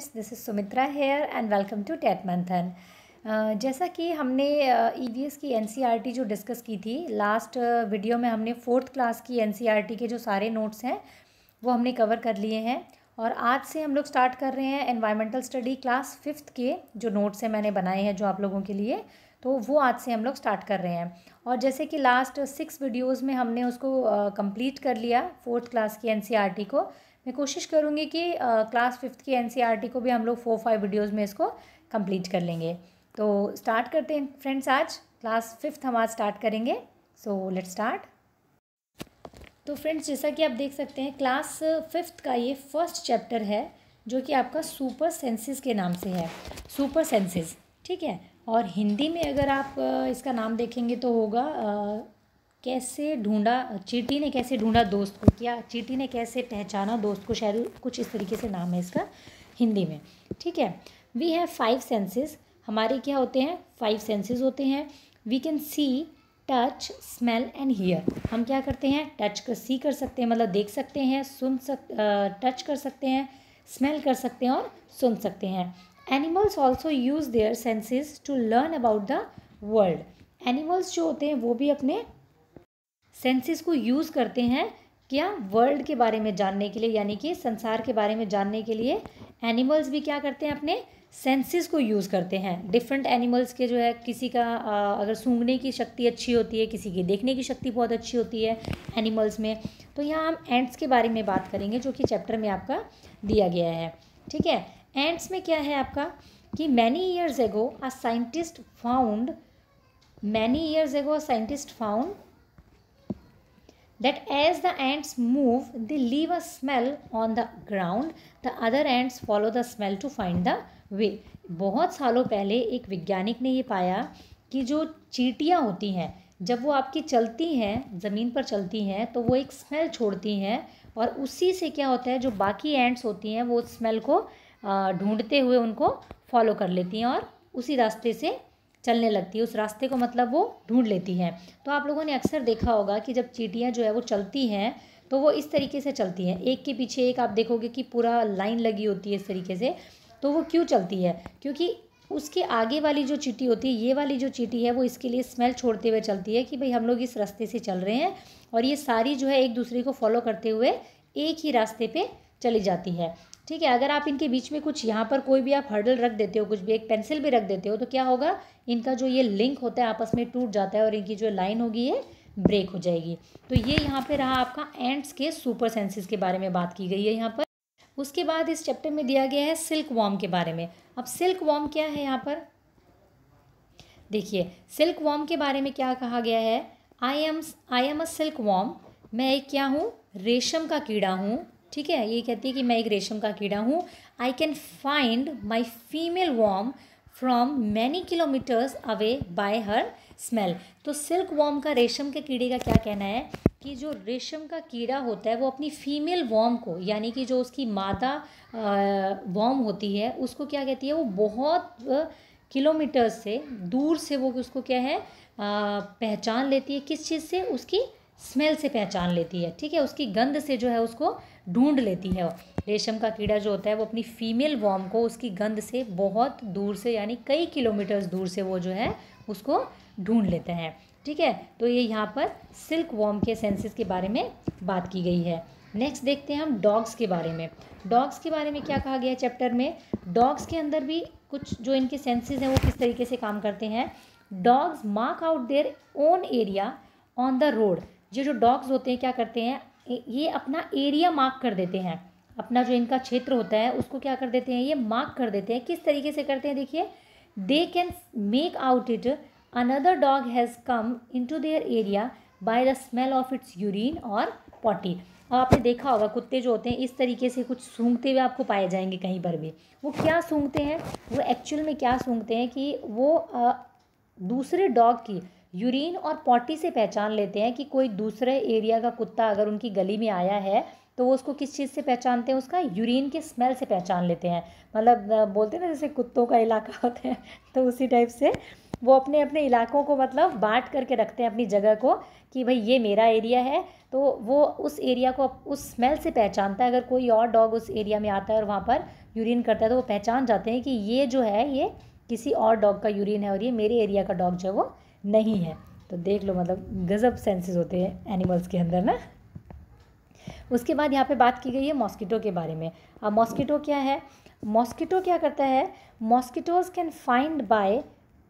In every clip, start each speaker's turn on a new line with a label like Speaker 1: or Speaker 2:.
Speaker 1: Friends this is Sumitra here and welcome to TET Manthan जैसा कि हमने ई वी एस की एन सी आर टी जो डिस्कस की थी लास्ट वीडियो uh, में हमने फोर्थ क्लास की एन सी आर टी के जो सारे नोट्स हैं वो हमने कवर कर लिए हैं और आज से हम लोग स्टार्ट कर रहे हैं एनवायरमेंटल स्टडी क्लास फिफ्थ के जो नोट्स हैं मैंने बनाए हैं जो आप लोगों के लिए तो वो आज से हम लोग स्टार्ट कर रहे हैं और जैसे कि लास्ट सिक्स वीडियोज़ में हमने उसको कंप्लीट uh, कर लिया फोर्थ क्लास की एन e को मैं कोशिश करूँगी कि क्लास फिफ्थ की एन e को भी हम लोग फोर फाइव वीडियोज़ में इसको कम्प्लीट कर लेंगे तो स्टार्ट करते हैं फ्रेंड्स आज क्लास फिफ्थ हम आज स्टार्ट करेंगे सो लेट स्टार्ट तो फ्रेंड्स जैसा कि आप देख सकते हैं क्लास फिफ्थ का ये फर्स्ट चैप्टर है जो कि आपका सुपर सेंसेस के नाम से है सुपर सेंसेस ठीक है और हिंदी में अगर आप इसका नाम देखेंगे तो होगा कैसे ढूंढा चीटी ने कैसे ढूंढा दोस्त को क्या चीटी ने कैसे पहचाना दोस्त को शायद कुछ इस तरीके से नाम है इसका हिंदी में ठीक है वी हैव फाइव सेंसेस हमारे क्या होते हैं फाइव सेंसेस होते हैं we can see touch smell and hear हम क्या करते हैं टच कर सी कर सकते हैं मतलब देख सकते हैं सुन सक टच कर सकते हैं स्मेल कर सकते हैं और सुन सकते हैं animals also use their senses to learn about the world animals जो होते हैं वो भी अपने सेंसेस को यूज़ करते हैं क्या वर्ल्ड के बारे में जानने के लिए यानी कि संसार के बारे में जानने के लिए एनिमल्स भी क्या करते हैं अपने सेंसेस को यूज़ करते हैं डिफरेंट एनिमल्स के जो है किसी का आ, अगर सूंघने की शक्ति अच्छी होती है किसी की देखने की शक्ति बहुत अच्छी होती है एनिमल्स में तो यहाँ हम एंट्स के बारे में बात करेंगे जो कि चैप्टर में आपका दिया गया है ठीक है एंट्स में क्या है आपका कि many years ago a scientist found many years ago a scientist found that as the ants move, they leave a smell on the ground. The other ants follow the smell to find the way. बहुत सालों पहले एक वैज्ञानिक ने ये पाया कि जो चीटियाँ होती हैं जब वो आपकी चलती हैं ज़मीन पर चलती हैं तो वो एक स्मेल छोड़ती हैं और उसी से क्या होता है जो बाकी एंड्स होती हैं वो स्मेल को ढूंढते हुए उनको फॉलो कर लेती हैं और उसी रास्ते से चलने लगती है उस रास्ते को मतलब वो ढूंढ लेती है तो आप लोगों ने अक्सर देखा होगा कि जब चीटियाँ जो है वो चलती हैं तो वो इस तरीके से चलती हैं एक के पीछे एक आप देखोगे कि पूरा लाइन लगी होती है इस तरीके से तो वो क्यों चलती है क्योंकि उसके आगे वाली जो चीटी होती है ये वाली जो चीटी है वो इसके लिए स्मेल छोड़ते हुए चलती है कि भाई हम लोग इस रास्ते से चल रहे हैं और ये सारी जो है एक दूसरे को फॉलो करते हुए एक ही रास्ते पर चली जाती है ठीक है अगर आप इनके बीच में कुछ यहाँ पर कोई भी आप हर्डल रख देते हो कुछ भी एक पेंसिल भी रख देते हो तो क्या होगा इनका जो ये लिंक होता है आपस में टूट जाता है और इनकी जो लाइन होगी ये ब्रेक हो जाएगी तो ये यहाँ पे रहा आपका एंड्स के सुपर सेंसेस के बारे में बात की गई है यहाँ पर उसके बाद इस चैप्टर में दिया गया है सिल्क वॉम के बारे में अब सिल्क वॉम क्या है यहाँ पर देखिए सिल्क वॉम के बारे में क्या कहा गया है I am I am a silk worm मैं एक क्या हूँ रेशम का कीड़ा हूँ ठीक है ये कहती है कि मैं एक रेशम का कीड़ा हूँ I can find my female worm from many kilometres away by her smell तो सिल्क वॉम का रेशम के कीड़े का क्या कहना है कि जो रेशम का कीड़ा होता है वो अपनी फीमेल वॉम को यानी कि जो उसकी मादा वॉम होती है उसको क्या कहती है वो बहुत किलोमीटर्स से दूर से वो उसको क्या है आ, पहचान लेती है किस चीज़ से उसकी स्मेल से पहचान लेती है ठीक है उसकी गंध से जो है उसको ढूंढ लेती है रेशम का कीड़ा जो होता है वो अपनी फीमेल वॉम को उसकी गंध से बहुत दूर से यानी कई किलोमीटर्स दूर से वो जो है उसको ढूंढ लेते हैं ठीक है तो ये यहाँ पर सिल्क वॉम के सेंसेस के बारे में बात की गई है नेक्स्ट देखते हैं हम डॉग्स के बारे में डॉग्स के बारे में क्या कहा गया है चैप्टर में डॉग्स के अंदर भी कुछ जो इनके सेंसेस हैं वो किस तरीके से काम करते हैं dogs mark out their own area on the road ये जो डॉग्स होते हैं क्या करते हैं ये अपना एरिया मार्क कर देते हैं अपना जो इनका क्षेत्र होता है उसको क्या कर देते हैं ये मार्क कर देते हैं किस तरीके से करते हैं देखिए they can make out it another dog has come into their area by the smell of its urine और पॉटी अब आपने देखा होगा कुत्ते जो होते हैं इस तरीके से कुछ सूंघते हुए आपको पाए जाएंगे कहीं पर भी वो क्या सूंघते हैं वो एक्चुअल में क्या सूंघते हैं कि वो आ, दूसरे डॉग की यूरिन और पॉटी से पहचान लेते हैं कि कोई दूसरे एरिया का कुत्ता अगर उनकी गली में आया है तो वो उसको किस चीज़ से पहचानते हैं उसका यूरिन के स्मेल से पहचान लेते हैं मतलब बोलते हैं ना जैसे कुत्तों का इलाका होता है तो उसी टाइप से वो अपने अपने इलाकों को मतलब बांट करके रखते हैं अपनी जगह को कि भाई ये मेरा एरिया है तो वो उस एरिया को उस स्मेल से पहचानता है अगर कोई और डॉग उस एरिया में आता है और वहाँ पर यूरिन करता है तो वो पहचान जाते हैं कि ये जो है ये किसी और डॉग का यूरिन है और ये मेरे एरिया का डॉग जो है वो नहीं है तो देख लो मतलब गज़ब सेंसेस होते हैं एनिमल्स के अंदर ना उसके बाद यहाँ पे बात की गई है मॉस्किटो के बारे में अब मॉस्किटो क्या है मॉस्किटो क्या करता है mosquitoes can find by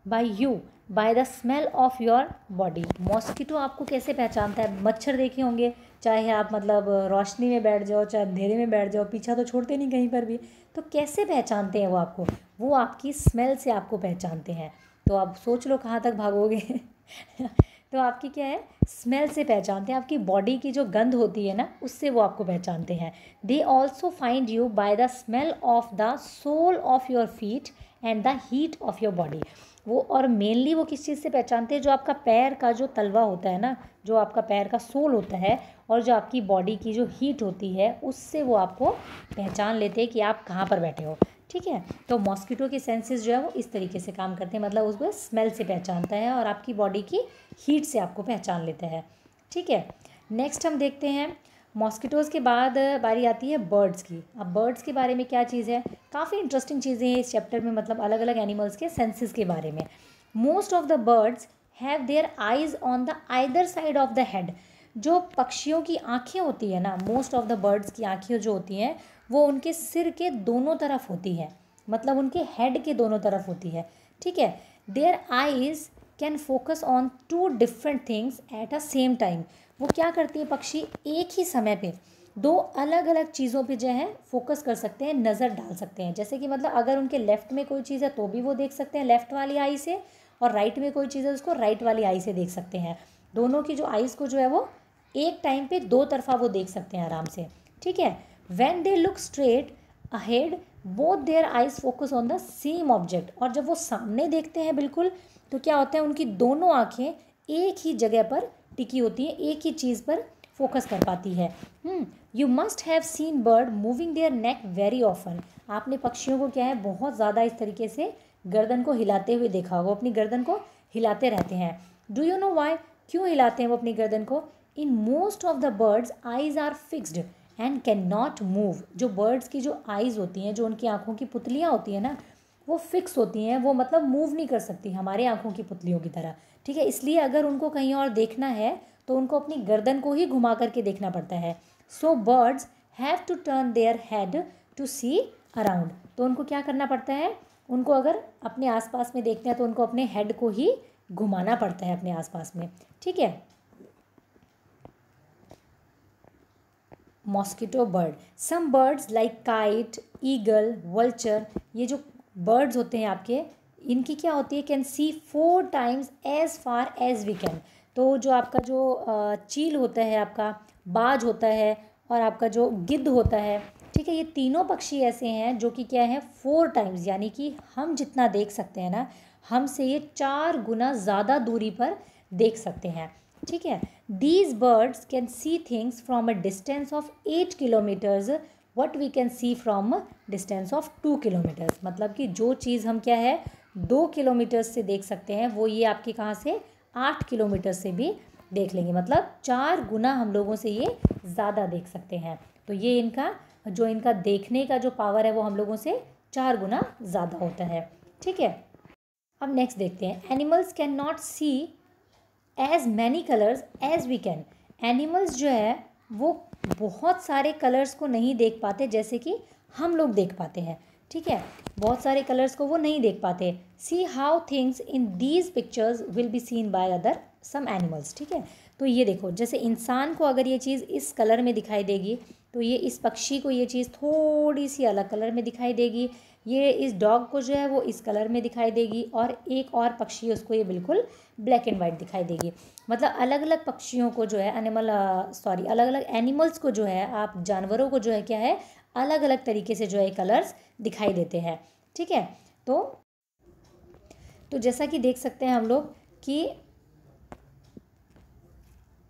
Speaker 1: by you by the smell of your body mosquito आपको कैसे पहचानता है मच्छर देखे होंगे चाहे आप मतलब रोशनी में बैठ जाओ चाहे अंधेरे में बैठ जाओ पीछा तो छोड़ते नहीं कहीं पर भी तो कैसे पहचानते हैं वो आपको वो आपकी स्मेल से आपको पहचानते हैं तो आप सोच लो कहाँ तक भागोगे तो आपकी क्या है स्मेल से पहचानते हैं आपकी बॉडी की जो गंध होती है ना उससे वो आपको पहचानते हैं they also find you by the smell of the sole of your feet and the heat of your body वो और मेनली वो किस चीज़ से पहचानते हैं जो आपका पैर का जो तलवा होता है ना जो आपका पैर का सोल होता है और जो आपकी बॉडी की जो हीट होती है उससे वो आपको पहचान लेते हैं कि आप कहाँ पर बैठे हो ठीक है तो मॉस्किटो के सेंसेस जो है वो इस तरीके से काम करते हैं मतलब उसको स्मेल से पहचानता है और आपकी बॉडी की हीट से आपको पहचान लेता है ठीक है नेक्स्ट हम देखते हैं मॉस्किटोज़ के बाद बारी आती है बर्ड्स की अब बर्ड्स के बारे में क्या चीज़ है काफ़ी इंटरेस्टिंग चीज़ें हैं इस चैप्टर में मतलब अलग अलग एनिमल्स के सेंसेस के बारे में most of the birds have their eyes on the either side of the head जो पक्षियों की आँखें होती है ना मोस्ट ऑफ द बर्ड्स की आँखें जो होती हैं वो उनके सिर के दोनों तरफ होती है मतलब उनके हेड के दोनों तरफ होती है ठीक है their eyes can focus on two different things at a same time वो क्या करती है पक्षी एक ही समय पे दो अलग अलग चीज़ों पे जो है फोकस कर सकते हैं नज़र डाल सकते हैं जैसे कि मतलब अगर उनके लेफ़्ट में कोई चीज़ है तो भी वो देख सकते हैं लेफ़्ट वाली आई से और राइट में कोई चीज़ है उसको राइट वाली आई से देख सकते हैं दोनों की जो आईज़ को जो है वो एक टाइम पे दो तरफा वो देख सकते हैं आराम से ठीक है when they look straight ahead both their eyes focus on the same object और जब वो सामने देखते हैं बिल्कुल तो क्या होता है उनकी दोनों आँखें एक ही जगह पर टिकी होती हैं एक ही चीज़ पर फोकस कर पाती है you must have seen bird moving their neck very often आपने पक्षियों को क्या है बहुत ज़्यादा इस तरीके से गर्दन को हिलाते हुए देखा होगा अपनी गर्दन को हिलाते रहते हैं डू यू नो वाई क्यों हिलाते हैं वो अपनी गर्दन को in most of the birds eyes are fixed and can not move जो बर्ड्स की जो आइज़ होती हैं जो उनकी आँखों की पुतलियाँ होती हैं ना वो फिक्स होती हैं वो मतलब मूव नहीं कर सकती हमारे आँखों की पुतलियों की तरह ठीक है इसलिए अगर उनको कहीं और देखना है तो उनको अपनी गर्दन को ही घुमा करके देखना पड़ता है so birds have to turn their head to see around तो उनको क्या करना पड़ता है उनको अगर अपने आसपास में देखते हैं तो उनको अपने हेड को ही घुमाना पड़ता है अपने आसपास में ठीक है mosquito bird some birds like kite eagle vulture ये जो बर्ड्स होते हैं आपके इनकी क्या होती है can see four times as far as we can तो जो आपका जो चील होता है आपका बाज होता है और आपका जो गिद्ध होता है ठीक है ये तीनों पक्षी ऐसे हैं जो कि क्या है फोर टाइम्स यानी कि हम जितना देख सकते हैं ना हमसे ये चार गुना ज़्यादा दूरी पर देख सकते हैं ठीक है these birds can see things from a distance of eight kilometres what we can see from distance of two kilometres मतलब कि जो चीज़ हम क्या है दो किलोमीटर्स से देख सकते हैं वो ये आपके कहाँ से आठ किलोमीटर से भी देख लेंगे मतलब चार गुना हम लोगों से ये ज़्यादा देख सकते हैं तो ये इनका जो इनका देखने का जो पावर है वो हम लोगों से चार गुना ज़्यादा होता है ठीक है अब नेक्स्ट देखते हैं animals can not see as many colours as we can animals जो है वो बहुत सारे कलर्स को नहीं देख पाते जैसे कि हम लोग देख पाते हैं ठीक है बहुत सारे कलर्स को वो नहीं देख पाते see how things in these pictures will be seen by other some animals ठीक है तो ये देखो जैसे इंसान को अगर ये चीज़ इस कलर में दिखाई देगी तो ये इस पक्षी को ये चीज़ थोड़ी सी अलग कलर में दिखाई देगी ये इस डॉग को जो है वो इस कलर में दिखाई देगी और एक और पक्षी उसको ये बिल्कुल ब्लैक एंड वाइट दिखाई देगी मतलब अलग अलग पक्षियों को जो है एनिमल सॉरी अलग अलग एनिमल्स को जो है आप जानवरों को जो है क्या है अलग अलग तरीके से जो है कलर्स दिखाई देते हैं ठीक है तो तो जैसा कि देख सकते हैं हम लोग कि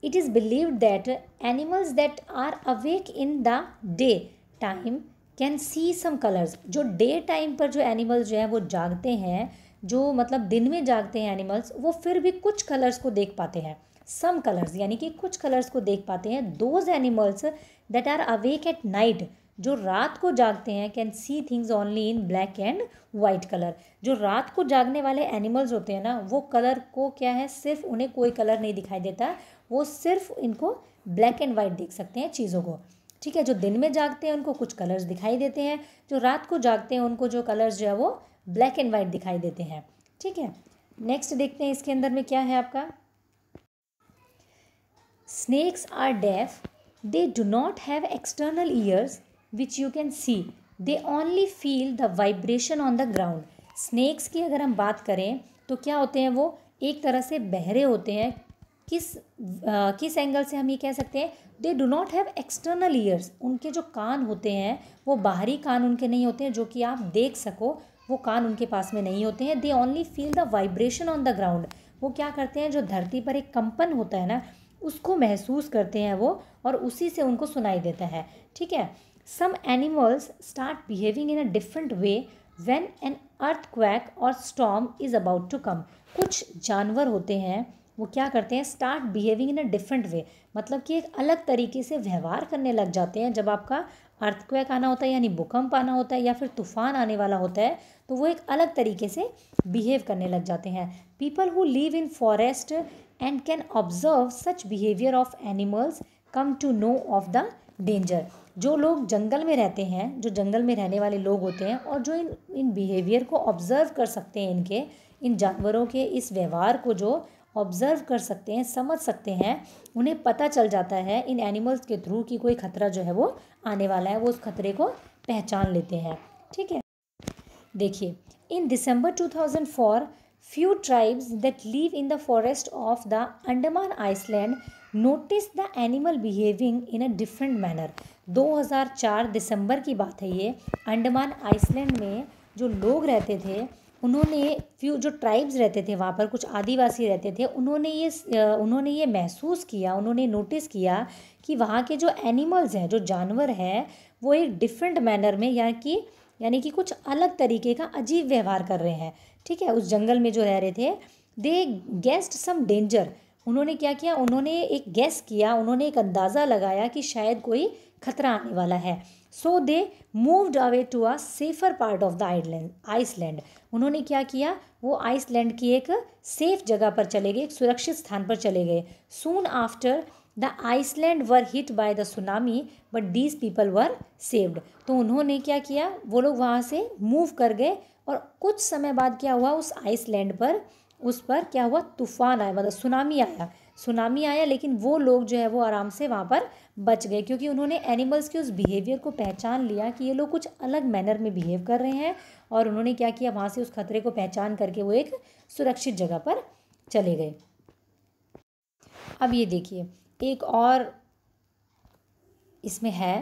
Speaker 1: it is believe that animals that are awake in the day time can see some colours जो डे टाइम पर जो एनिमल्स जो हैं वो जागते हैं जो मतलब दिन में जागते हैं एनिमल्स वो फिर भी कुछ कलर्स को देख पाते हैं सम कलर्स यानी कि कुछ कलर्स को देख पाते हैं those animals that are awake at night जो रात को जागते हैं can see things only in black and white colour जो रात को जागने वाले एनिमल्स होते हैं ना वो कलर को क्या है सिर्फ उन्हें कोई कलर नहीं दिखाई देता वो सिर्फ इनको ब्लैक एंड वाइट देख सकते हैं चीज़ों को ठीक है जो दिन में जागते हैं उनको कुछ कलर्स दिखाई देते हैं जो रात को जागते हैं उनको जो कलर्स जो है वो ब्लैक एंड वाइट दिखाई देते हैं ठीक है नेक्स्ट देखते हैं इसके अंदर में क्या है आपका snakes are deaf they do not have external ears which you can see they only feel the vibration on the ground snakes की अगर हम बात करें तो क्या होते हैं वो एक तरह से बहरे होते हैं किस आ, किस एंगल से हम ये कह सकते हैं they do not have external ears उनके जो कान होते हैं वो बाहरी कान उनके नहीं होते हैं जो कि आप देख सको वो कान उनके पास में नहीं होते हैं they only feel the vibration on the ground वो क्या करते हैं जो धरती पर एक कंपन होता है ना उसको महसूस करते हैं वो और उसी से उनको सुनाई देता है ठीक है some animals start behaving in a different way when an earthquake or storm is about to come कुछ जानवर होते हैं वो क्या करते हैं start behaving in a different way मतलब कि एक अलग तरीके से व्यवहार करने लग जाते हैं जब आपका अर्थक्वैक आना होता है यानी भूकंप आना होता है या फिर तूफान आने वाला होता है तो वो एक अलग तरीके से बिहेव करने लग जाते हैं people who live in forest and can observe such behaviour of animals come to know of the danger जो लोग जंगल में रहते हैं जो जंगल में रहने वाले लोग होते हैं और जो इन इन बिहेवियर को ऑब्जर्व कर सकते हैं इनके इन जानवरों के इस व्यवहार को जो ऑब्जर्व कर सकते हैं समझ सकते हैं उन्हें पता चल जाता है इन एनिमल्स के थ्रू कि कोई खतरा जो है वो आने वाला है वो उस खतरे को पहचान लेते हैं ठीक है देखिए in December 2004 few tribes that live in the forest of the Andaman island notice the animal behaving in a different manner 2004 दिसंबर की बात है ये अंडमान आइसलैंड में जो लोग रहते थे उन्होंने फ्यू जो ट्राइब्स रहते थे वहाँ पर कुछ आदिवासी रहते थे उन्होंने ये उन्होंने ये महसूस किया उन्होंने नोटिस किया कि वहाँ के जो एनिमल्स हैं जो जानवर हैं वो एक डिफरेंट मैनर में या कि यानी कि कुछ अलग तरीके का अजीब व्यवहार कर रहे हैं ठीक है उस जंगल में जो रह रहे थे दे गेस्ट सम डेंजर उन्होंने क्या किया उन्होंने एक गैस किया उन्होंने एक अंदाज़ा लगाया कि शायद कोई खतरा आने वाला है so they moved away to a safer part of the island island उन्होंने क्या किया वो आइसलैंड की एक सेफ जगह पर चले गए एक सुरक्षित स्थान पर चले गए soon after the island were hit by the tsunami but these people were saved तो उन्होंने क्या किया वो लोग वहाँ से मूव कर गए और कुछ समय बाद क्या हुआ उस आइसलैंड पर उस पर क्या हुआ तूफान आया मतलब सुनामी आया सुनामी आया लेकिन वो लोग जो है वो आराम से वहाँ पर बच गए क्योंकि उन्होंने एनिमल्स के उस बिहेवियर को पहचान लिया कि ये लोग कुछ अलग मैनर में बिहेव कर रहे हैं और उन्होंने क्या किया वहाँ से उस खतरे को पहचान करके वो एक सुरक्षित जगह पर चले गए अब ये देखिए एक और इसमें है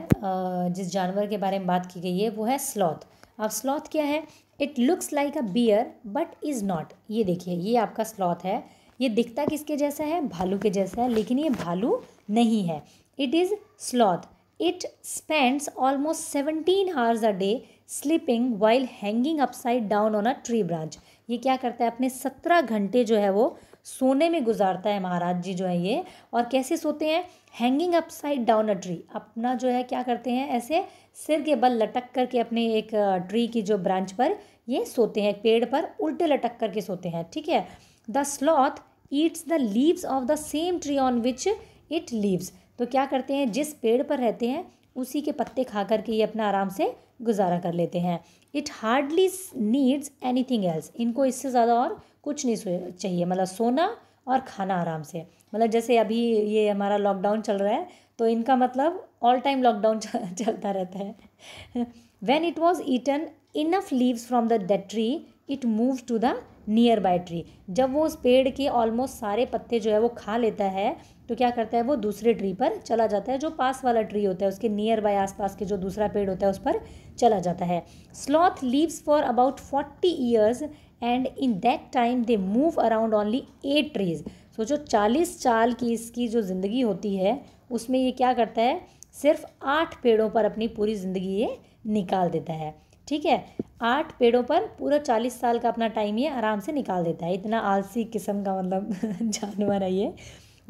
Speaker 1: जिस जानवर के बारे में बात की गई है वो है स्लॉथ अब स्लॉथ क्या है it looks like a bear but is not ये देखिए ये आपका स्लॉथ है ये दिखता किसके जैसा है भालू के जैसा है लेकिन ये भालू नहीं है It is sloth. It spends almost 17 hours a day sleeping while hanging upside down on a tree branch. ये क्या करता है अपने सत्रह घंटे जो है वो सोने में गुजारता है महाराज जी जो है ये और कैसे सोते हैं hanging upside down a tree अपना जो है क्या करते हैं ऐसे सिर के बल लटक कर के अपने एक ट्री की जो ब्रांच पर ये सोते हैं पेड़ पर उल्टे लटक कर के सोते हैं ठीक है the sloth eats the leaves of the same tree on which it lives तो क्या करते हैं जिस पेड़ पर रहते हैं उसी के पत्ते खा करके ये अपना आराम से गुजारा कर लेते हैं it hardly needs anything else इनको इससे ज़्यादा और कुछ नहीं चाहिए मतलब सोना और खाना आराम से मतलब जैसे अभी ये हमारा लॉकडाउन चल रहा है तो इनका मतलब ऑल टाइम लॉकडाउन चलता रहता है when it was eaten enough leaves from the that tree it move to the nearby tree जब वो उस पेड़ के ऑलमोस्ट सारे पत्ते जो है वो खा लेता है तो क्या करता है वो दूसरे ट्री पर चला जाता है जो पास वाला ट्री होता है उसके नियर बाय आसपास के जो दूसरा पेड़ होता है उस पर चला जाता है sloth lives for about forty years and in that time they move around only at trees so जो चालीस साल की इसकी जो ज़िंदगी होती है उसमें ये क्या करता है सिर्फ आठ पेड़ों पर अपनी पूरी ज़िंदगी ये निकाल देता है ठीक है आठ पेड़ों पर पूरा चालीस साल का अपना टाइम ये आराम से निकाल देता है इतना आलसी किस्म का मतलब जानवर है ये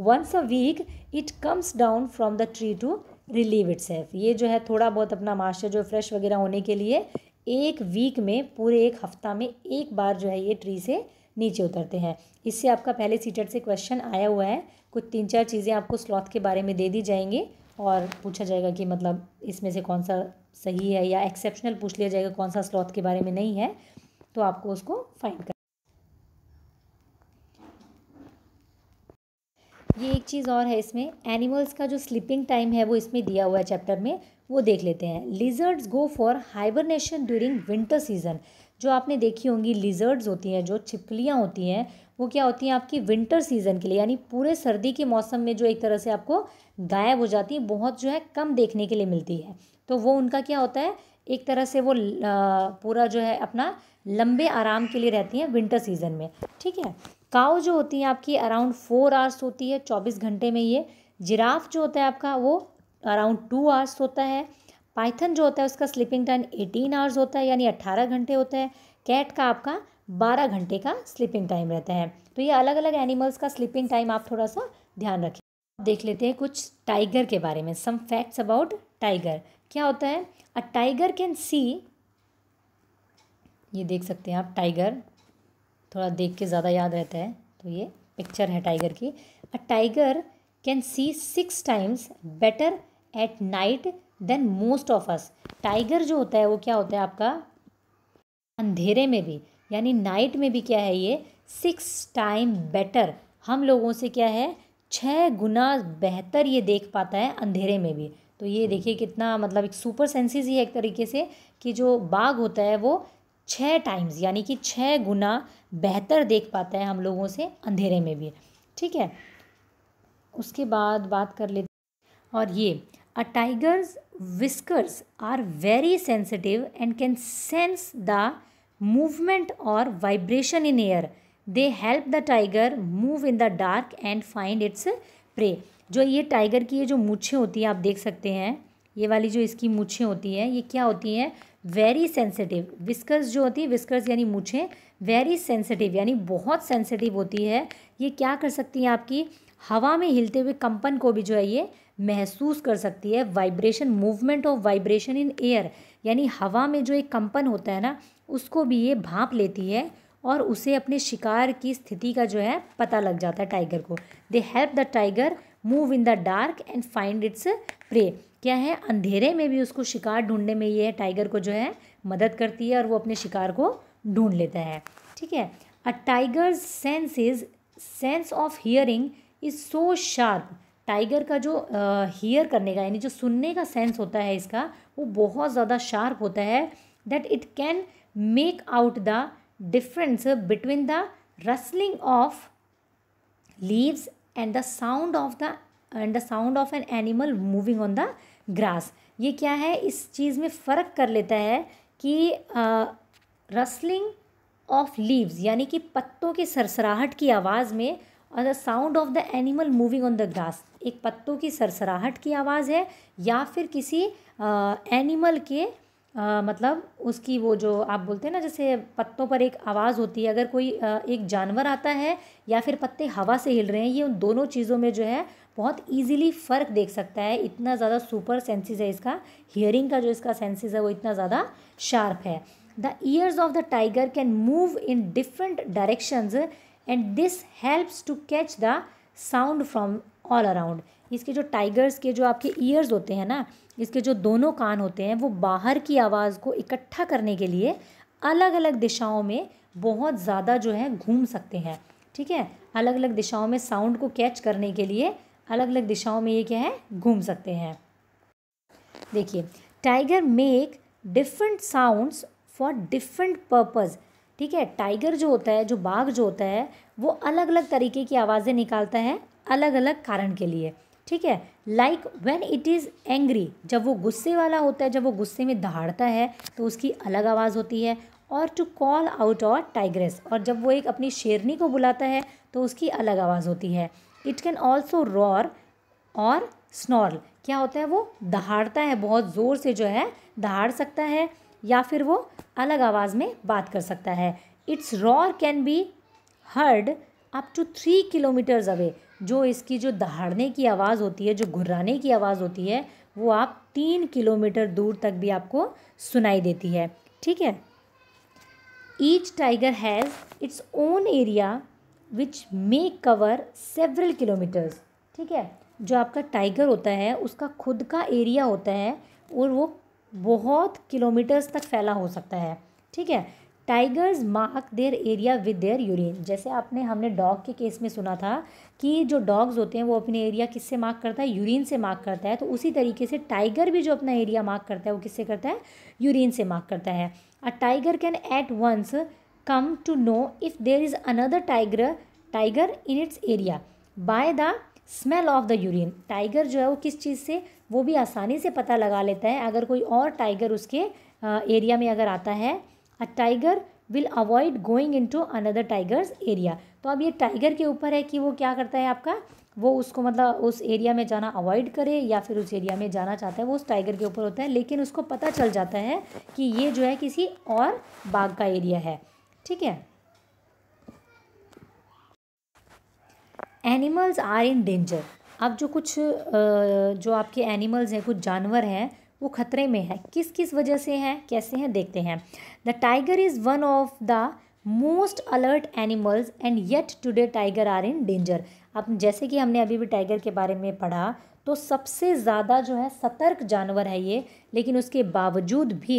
Speaker 1: once a week it comes down from the tree to relieve itself ये जो है थोड़ा बहुत अपना मास्टर जो फ्रेश वगैरह होने के लिए एक वीक में पूरे एक हफ्ता में एक बार जो है ये ट्री से नीचे उतरते हैं इससे आपका पहले सीटर से क्वेश्चन आया हुआ है कुछ तीन चार चीज़ें आपको स्लॉथ के बारे में दे दी जाएंगी और पूछा जाएगा कि मतलब इसमें से कौन सा सही है या एक्सेप्शनल पूछ लिया जाएगा कौन सा स्लॉथ के बारे में नहीं है तो आपको उसको फाइंड कर ये एक चीज़ और है इसमें एनिमल्स का जो स्लीपिंग टाइम है वो इसमें दिया हुआ है चैप्टर में वो देख लेते हैं lizards go for hibernation during winter season जो आपने देखी होंगी लिजर्ड्स होती हैं जो छिपकलियाँ होती हैं वो क्या होती हैं आपकी विंटर सीजन के लिए यानी पूरे सर्दी के मौसम में जो एक तरह से आपको गायब हो जाती हैं बहुत जो है कम देखने के लिए मिलती है तो वो उनका क्या होता है एक तरह से वो पूरा जो है अपना लंबे आराम के लिए रहती हैं विंटर सीजन में ठीक है काउ जो होती है आपकी अराउंड फोर आवर्स होती है चौबीस घंटे में ये जिराफ जो होता है आपका वो अराउंड टू आवर्स होता है पाइथन जो होता है उसका स्लीपिंग टाइम एटीन आवर्स होता है यानी अट्ठारह घंटे होता है कैट का आपका बारह घंटे का स्लीपिंग टाइम रहता है तो ये अलग अलग एनिमल्स का स्लीपिंग टाइम आप थोड़ा सा ध्यान रखें देख लेते हैं कुछ टाइगर के बारे में सम फैक्ट्स अबाउट टाइगर क्या होता है अ टाइगर कैन सी ये देख सकते हैं आप टाइगर थोड़ा देख के ज़्यादा याद रहता है तो ये पिक्चर है टाइगर की a tiger can see six times better at night than most of us tiger जो होता है वो क्या होता है आपका अंधेरे में भी यानी नाइट में भी क्या है ये सिक्स टाइम बेटर हम लोगों से क्या है छः गुना बेहतर ये देख पाता है अंधेरे में भी तो ये देखिए कितना मतलब एक सुपर सेंसेस ही है एक तरीके से कि जो बाघ होता है वो छः टाइम्स यानी कि छः गुना बेहतर देख पाता है हम लोगों से अंधेरे में भी ठीक है उसके बाद बात कर लेते और ये a tiger's whiskers are very sensitive and can sense the movement और vibration in air they help the tiger move in the dark and find its prey जो ये टाइगर की ये जो मूछें होती हैं आप देख सकते हैं ये वाली जो इसकी मूछें होती हैं ये क्या होती हैं वेरी सेंसिटिव विस्कर्स जो होती है विस्कर्स यानी मुझे वेरी सेंसिटिव यानी बहुत सेंसिटिव होती है ये क्या कर सकती हैं आपकी हवा में हिलते हुए कंपन को भी जो है ये महसूस कर सकती है vibration movement of vibration in air यानी हवा में जो एक कंपन होता है ना उसको भी ये भाप लेती है और उसे अपने शिकार की स्थिति का जो है पता लग जाता है टाइगर को they help the tiger move in the dark and find its prey क्या है अंधेरे में भी उसको शिकार ढूंढने में ये टाइगर को जो है मदद करती है और वो अपने शिकार को ढूंढ लेता है ठीक है a tiger sense is sense of hearing is so sharp tiger का जो हियर करने का यानी जो सुनने का सेंस होता है इसका वो बहुत ज़्यादा शार्प होता है that it can make out the difference between the rustling of leaves and the sound of the and the sound of an animal moving on the grass ये क्या है इस चीज़ में फ़र्क कर लेता है कि रसलिंग ऑफ लीव्स यानी कि पत्तों के सरसराहट की आवाज़ में और the sound of the animal moving on the grass एक पत्तों की सरसराहट की आवाज़ है या फिर किसी एनिमल के आ, मतलब उसकी वो जो आप बोलते हैं ना जैसे पत्तों पर एक आवाज़ होती है अगर कोई आ, एक जानवर आता है या फिर पत्ते हवा से हिल रहे हैं ये उन दोनों चीज़ों में जो है बहुत इजीली फ़र्क देख सकता है इतना ज़्यादा सुपर सेंसेस है इसका हियरिंग का जो इसका सेंसेस है वो इतना ज़्यादा शार्प है the ears of the tiger can move in different directions and this helps to catch the sound from all around इसके जो टाइगर्स के जो आपके ईयर्स होते हैं ना इसके जो दोनों कान होते हैं वो बाहर की आवाज़ को इकट्ठा करने के लिए अलग अलग दिशाओं में बहुत ज़्यादा जो है घूम सकते हैं ठीक है अलग अलग दिशाओं में साउंड को कैच करने के लिए अलग अलग दिशाओं में ये क्या है घूम सकते हैं देखिए tiger make different sounds for different purpose ठीक है टाइगर जो होता है जो बाघ जो होता है वो अलग अलग तरीके की आवाज़ें निकालता है अलग अलग कारण के लिए ठीक है like when it is angry जब वो गुस्से वाला होता है जब वो गुस्से में दहाड़ता है तो उसकी अलग आवाज़ होती है और to call out or tigress और जब वो एक अपनी शेरनी को बुलाता है तो उसकी अलग आवाज़ होती है इट कैन ऑल्सो रॉर और स्नॉर्ल क्या होता है वो दहाड़ता है बहुत ज़ोर से जो है दहाड़ सकता है या फिर वो अलग आवाज़ में बात कर सकता है its roar can be heard up to three kilometres away जो इसकी जो दहाड़ने की आवाज़ होती है जो घुर्राने की आवाज़ होती है वो आप तीन किलोमीटर दूर तक भी आपको सुनाई देती है ठीक है each tiger has its own area which may cover several kilometres ठीक है जो आपका टाइगर होता है उसका खुद का एरिया होता है और वो बहुत किलोमीटर्स तक फैला हो सकता है ठीक है tigers mark their area with their urine जैसे आपने हमने डॉग के केस में सुना था कि जो डॉग्स होते हैं वो अपने एरिया किससे मार्क करता है यूरिन से मार्क करता है तो उसी तरीके से टाइगर भी जो अपना एरिया मार्क करता है वो किससे करता है यूरिन से मार्क करता है a tiger can at once come to know if there is another tiger tiger in its area by the smell of the urine tiger जो है वो किस चीज़ से वो भी आसानी से पता लगा लेता है अगर कोई और टाइगर उसके एरिया में अगर आता है a tiger will avoid going into another tiger's area तो अब ये टाइगर के ऊपर है कि वो क्या करता है आपका वो उसको मतलब उस एरिया में जाना अवॉइड करे या फिर उस एरिया में जाना चाहता है वो उस टाइगर के ऊपर होता है लेकिन उसको पता चल जाता है कि ये जो है किसी और बाघ का एरिया है ठीक है एनिमल्स आर इन डेंजर अब जो कुछ जो आपके एनिमल्स हैं कुछ जानवर हैं वो खतरे में है किस किस वजह से हैं कैसे हैं देखते हैं The tiger is one of the most alert animals and yet today tiger are in danger अब जैसे कि हमने अभी भी टाइगर के बारे में पढ़ा तो सबसे ज़्यादा जो है सतर्क जानवर है ये लेकिन उसके बावजूद भी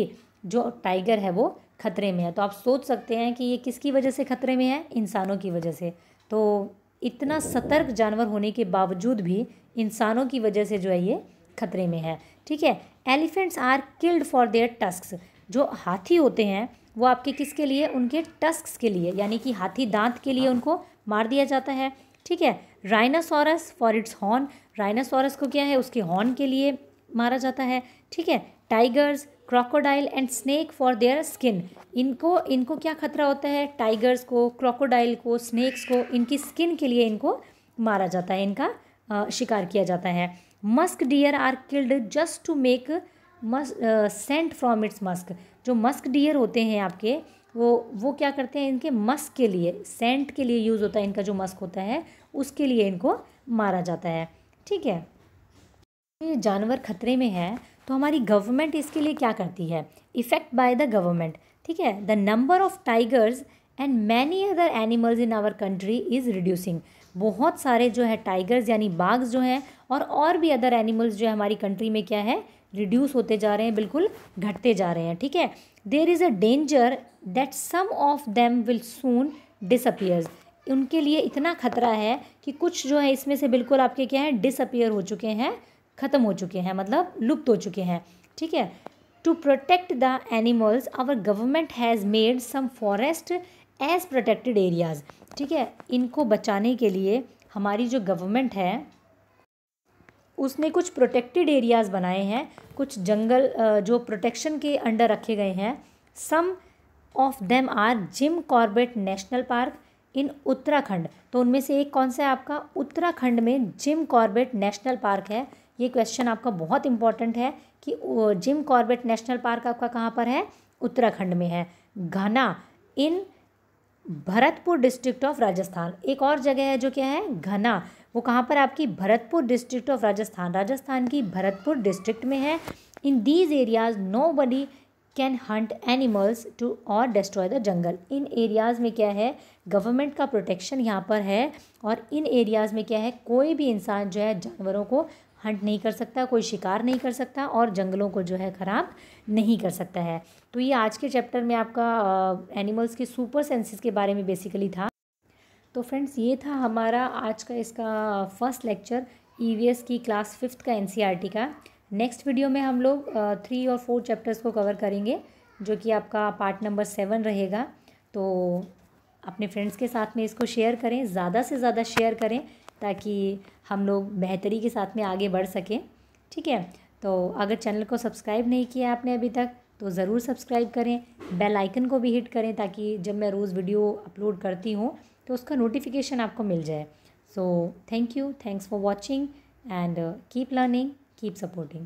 Speaker 1: जो टाइगर है वो खतरे में है तो आप सोच सकते हैं कि ये किसकी वजह से खतरे में है इंसानों की वजह से तो इतना सतर्क जानवर होने के बावजूद भी इंसानों की वजह से जो है ये खतरे में है ठीक है elephants are killed for their tusk जो हाथी होते हैं वो आपके किसके लिए उनके टस्क के लिए यानी कि हाथी दांत के लिए उनको मार दिया जाता है ठीक है rhinoceros for its horn rhinoceros को क्या है उसके हॉर्न के लिए मारा जाता है ठीक है tigers crocodile and snake for their skin इनको इनको क्या खतरा होता है टाइगर्स को क्रोकोडाइल को स्नेक्स को इनकी स्किन के लिए इनको मारा जाता है इनका आ, शिकार किया जाता है musk deer are killed just to make musk scent from its musk जो मस्क डियर होते हैं आपके वो वो क्या करते हैं इनके मस्क के लिए सेंट के लिए यूज़ होता है इनका जो मस्क होता है उसके लिए इनको मारा जाता है ठीक है ये जानवर खतरे में है तो हमारी गवर्नमेंट इसके लिए क्या करती है इफ़ेक्ट बाय द गवर्नमेंट ठीक है the number of tigers and many other animals in our country is reducing बहुत सारे जो है टाइगर्स यानी बाघ जो हैं और और भी अदर एनिमल्स जो है हमारी कंट्री में क्या है रिड्यूस होते जा रहे हैं बिल्कुल घटते जा रहे हैं ठीक है there is a danger that some of them will soon disappears उनके लिए इतना खतरा है कि कुछ जो है इसमें से बिल्कुल आपके क्या है डिसअपियर हो चुके हैं ख़त्म हो चुके हैं मतलब लुप्त हो चुके हैं ठीक है to protect the animals our government has made some forest as protected areas ठीक है इनको बचाने के लिए हमारी जो गवर्नमेंट है उसने कुछ प्रोटेक्टेड एरियाज़ बनाए हैं कुछ जंगल जो प्रोटेक्शन के अंडर रखे गए हैं some of them are Jim Corbett national park in Uttarakhand तो उनमें से एक कौन सा है आपका उत्तराखंड में जिम कॉर्बेट नेशनल पार्क है ये क्वेश्चन आपका बहुत इंपॉर्टेंट है कि जिम कॉर्बेट नेशनल पार्क आपका कहाँ पर है उत्तराखंड में है Ghana in Bharatpur district of Rajasthan एक और जगह है जो क्या है घना वो कहाँ पर आपकी भरतपुर डिस्ट्रिक्ट ऑफ राजस्थान राजस्थान की भरतपुर डिस्ट्रिक्ट में है in these areas nobody can hunt animals to or destroy the jungle in areas में क्या है गवर्नमेंट का प्रोटेक्शन यहाँ पर है और इन एरियाज़ में क्या है कोई भी इंसान जो है जानवरों को हंट नहीं कर सकता कोई शिकार नहीं कर सकता और जंगलों को जो है ख़राब नहीं कर सकता है तो ये आज के चैप्टर में आपका एनिमल्स के सुपर सेंसेस के बारे में बेसिकली था तो फ्रेंड्स ये था हमारा आज का इसका फर्स्ट लेक्चर ई e की क्लास फिफ्थ का एन e का नेक्स्ट वीडियो में हम लोग थ्री और फोर चैप्टर्स को कवर करेंगे जो कि आपका पार्ट नंबर सेवन रहेगा तो अपने फ्रेंड्स के साथ में इसको शेयर करें ज़्यादा से ज़्यादा शेयर करें ताकि हम लोग बेहतरी के साथ में आगे बढ़ सकें ठीक है तो अगर चैनल को सब्सक्राइब नहीं किया आपने अभी तक तो ज़रूर सब्सक्राइब करें बेल आइकन को भी हिट करें ताकि जब मैं रोज़ वीडियो अपलोड करती हूँ तो उसका नोटिफिकेशन आपको मिल जाए so thank you thanks for watching and keep learning keep supporting